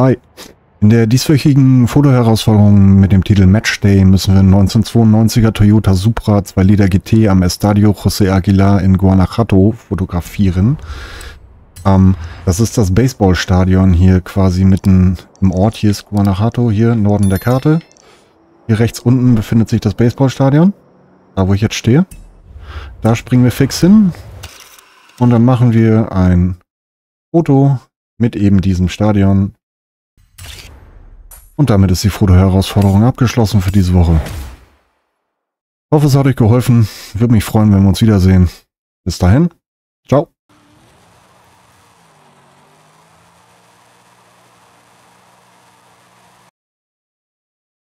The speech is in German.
Hi. Ah, in der dieswöchigen Fotoherausforderung mit dem Titel Match Day müssen wir 1992er Toyota Supra 2 Liter GT am Estadio José Aguilar in Guanajuato fotografieren. Ähm, das ist das Baseballstadion hier quasi mitten im Ort. Hier ist Guanajuato, hier Norden der Karte. Hier rechts unten befindet sich das Baseballstadion, da wo ich jetzt stehe. Da springen wir fix hin und dann machen wir ein Foto mit eben diesem Stadion und damit ist die Frodo-Herausforderung abgeschlossen für diese Woche. Ich hoffe, es hat euch geholfen. Würde mich freuen, wenn wir uns wiedersehen. Bis dahin. Ciao.